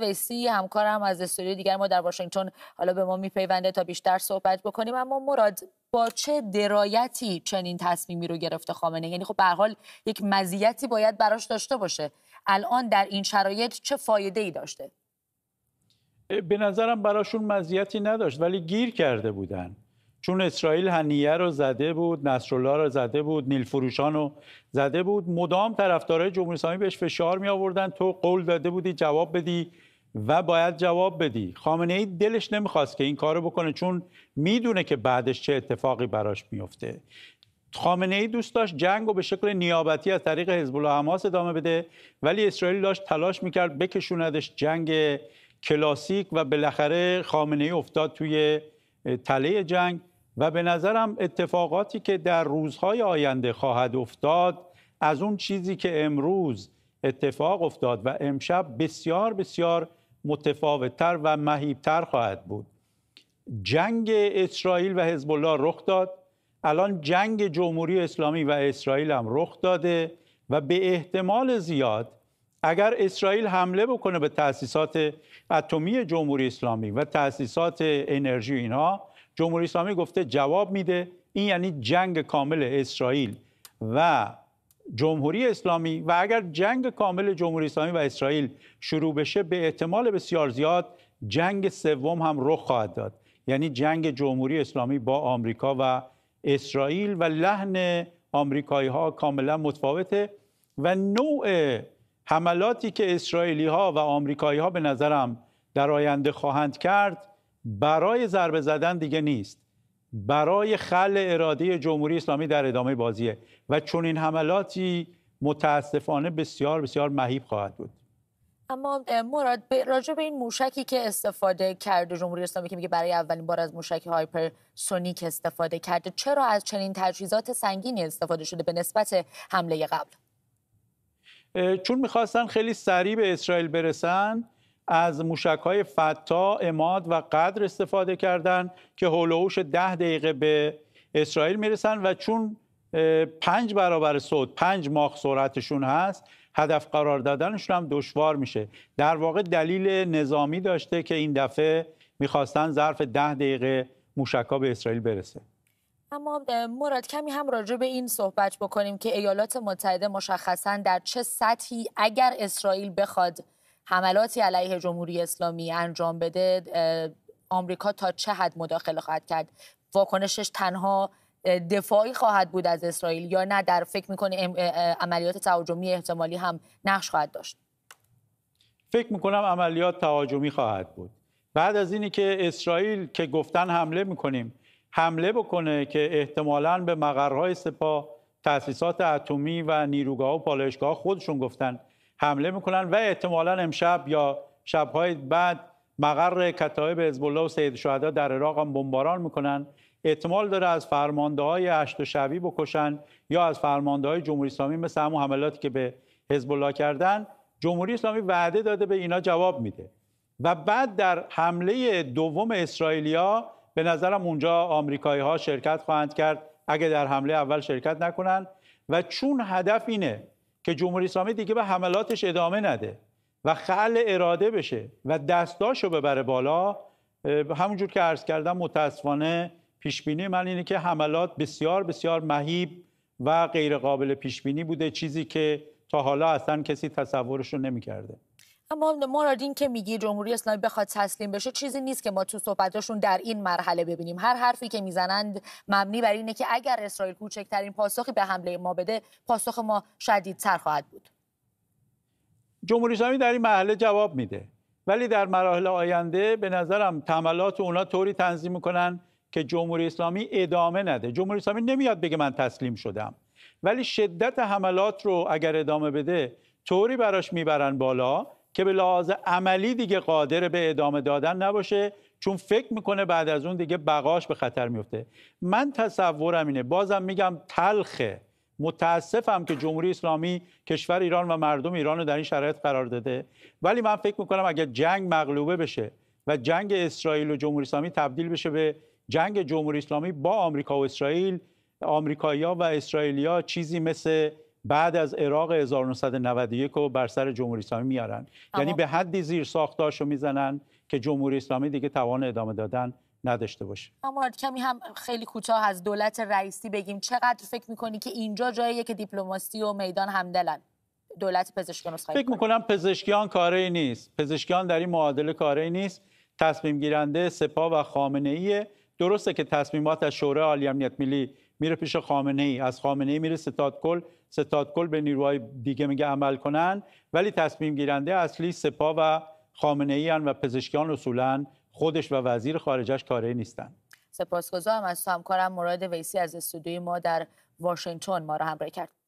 ویسی همکارم از استودیو دیگر ما در واشنگتن حالا به ما میپیونده تا بیشتر صحبت بکنیم اما مراد با چه درایتی چنین تصمیمی رو گرفته خامنه یعنی خب به حال یک مزیتی باید براش داشته باشه الان در این شرایط چه فایده ای داشته به نظرم براشون مزیتی نداشت ولی گیر کرده بودن چون اسرائیل هنیه رو زده بود نصرالله رو زده بود نیل فروشان رو زده بود مدام طرفدارای جمهوری اسلامی بهش فشار می آوردن تو قول داده بودی جواب بدی و باید جواب بدی خامنه ای دلش نمیخواست که این کارو بکنه چون میدونه که بعدش چه اتفاقی براش میفته خامنه ای دوست داشت جنگ رو به شکل نیابتی از طریق حزب الله حماس ادامه بده ولی اسرائیل داشت تلاش میکرد بکشوندش جنگ کلاسیک و بالاخره خامنه ای افتاد توی تله جنگ و به نظرم اتفاقاتی که در روزهای آینده خواهد افتاد از اون چیزی که امروز اتفاق افتاد و امشب بسیار بسیار متفاوتتر و مهیبتر خواهد بود جنگ اسرائیل و حزب الله رخ داد الان جنگ جمهوری اسلامی و اسرائیل هم رخ داده و به احتمال زیاد اگر اسرائیل حمله بکنه به تاسیسات اتمی جمهوری اسلامی و تاسیسات انرژی اینها جمهوری اسلامی گفته جواب میده این یعنی جنگ کامل اسرائیل و جمهوری اسلامی و اگر جنگ کامل جمهوری اسلامی و اسرائیل شروع بشه به احتمال بسیار زیاد جنگ سوم هم رخ خواهد داد یعنی جنگ جمهوری اسلامی با آمریکا و اسرائیل و لحن آمریکایی ها کاملا متفاوته و نوع حملاتی که اسرائیلی ها و آمریکایی ها به نظرم در آینده خواهند کرد برای ضربه زدن دیگه نیست برای خل اراده جمهوری اسلامی در ادامه بازیه و چون این حملاتی متاسفانه بسیار بسیار مهیب خواهد بود اما مراد راجع به این موشکی که استفاده کرد جمهوری اسلامی که میگه برای اولین بار از موشک سونیک استفاده کرده چرا از چنین تجهیزات سنگینی استفاده شده به نسبت حمله قبل چون میخواستن خیلی سریع به اسرائیل برسن از موشک های فتا، اماد و قدر استفاده کردند که هولوش ده دقیقه به اسرائیل میرسن و چون پنج برابر صوت پنج ماخ سرعتشون هست هدف قرار دادنشون هم دشوار میشه در واقع دلیل نظامی داشته که این دفعه میخواستن ظرف ده دقیقه موشک‌ها به اسرائیل برسه اما مراد کمی هم راجع به این صحبت بکنیم که ایالات متحده مشخصا در چه سطحی اگر اسرائیل بخواد حملاتی علیه جمهوری اسلامی انجام بده آمریکا تا چه حد مداخله خواهد کرد واکنشش تنها دفاعی خواهد بود از اسرائیل یا نه در فکر میکنه عملیات تهاجمی احتمالی هم نقش خواهد داشت فکر میکنم عملیات تهاجمی خواهد بود بعد از اینی که اسرائیل که گفتن حمله میکنیم حمله بکنه که احتمالا به مقرهای سپاه تأسیسات اتمی و نیروگاه و پالایشگاه خودشون گفتن حمله میکنن و احتمالا امشب یا شبهای بعد مقر کتایب حزب الله و سید شهدا در عراق هم بمباران میکنن احتمال داره از فرمانده های هشت و بکشن یا از فرمانده های جمهوری اسلامی مثل همون حملاتی که به حزب الله کردن جمهوری اسلامی وعده داده به اینا جواب میده و بعد در حمله دوم اسرائیلیا به نظرم اونجا آمریکایی ها شرکت خواهند کرد اگه در حمله اول شرکت نکنن و چون هدف اینه که جمهوری اسلامی دیگه به حملاتش ادامه نده و خل اراده بشه و دستاشو ببره بالا همونجور که عرض کردم متاسفانه پیش بینی من اینه که حملات بسیار بسیار مهیب و غیرقابل پیش بینی بوده چیزی که تا حالا اصلا کسی تصورش رو نمیکرده ما مراد این که میگی جمهوری اسلامی بخواد تسلیم بشه چیزی نیست که ما تو صحبتاشون در این مرحله ببینیم هر حرفی که میزنند مبنی بر اینه که اگر اسرائیل کوچکترین پاسخی به حمله ما بده پاسخ ما شدیدتر خواهد بود جمهوری اسلامی در این مرحله جواب میده ولی در مراحل آینده به نظرم تملات اونا طوری تنظیم میکنن که جمهوری اسلامی ادامه نده جمهوری اسلامی نمیاد بگه من تسلیم شدم ولی شدت حملات رو اگر ادامه بده طوری براش میبرن بالا که به لحاظ عملی دیگه قادر به ادامه دادن نباشه چون فکر میکنه بعد از اون دیگه بقاش به خطر میفته من تصورم اینه بازم میگم تلخه متاسفم که جمهوری اسلامی کشور ایران و مردم ایران رو در این شرایط قرار داده ولی من فکر میکنم اگر جنگ مغلوبه بشه و جنگ اسرائیل و جمهوری اسلامی تبدیل بشه به جنگ جمهوری اسلامی با آمریکا و اسرائیل آمریکایی‌ها و اسرائیلیا چیزی مثل بعد از عراق 1991 رو بر سر جمهوری اسلامی میارن یعنی به حدی زیر ساختاشو میزنن که جمهوری اسلامی دیگه توان ادامه دادن نداشته باشه اما کمی هم خیلی کوتاه از دولت رئیسی بگیم چقدر فکر میکنی که اینجا جاییه که دیپلماسی و میدان همدلن دولت پزشکیان فکر میکنم پزشکیان کاری نیست پزشکیان در این معادله کاری نیست تصمیم گیرنده سپاه و خامنه ایه درسته که تصمیمات از شورای عالی امنیت ملی میره پیش خامنه ای از خامنه ای میره ستاد کل ستاد کل به نیروهای دیگه میگه عمل کنن ولی تصمیم گیرنده اصلی سپاه و خامنه ای و پزشکیان اصولا خودش و وزیر خارجش کاره نیستن سپاسگزارم از همکارم مراد ویسی از استودیوی ما در واشنگتن ما را همراهی کرد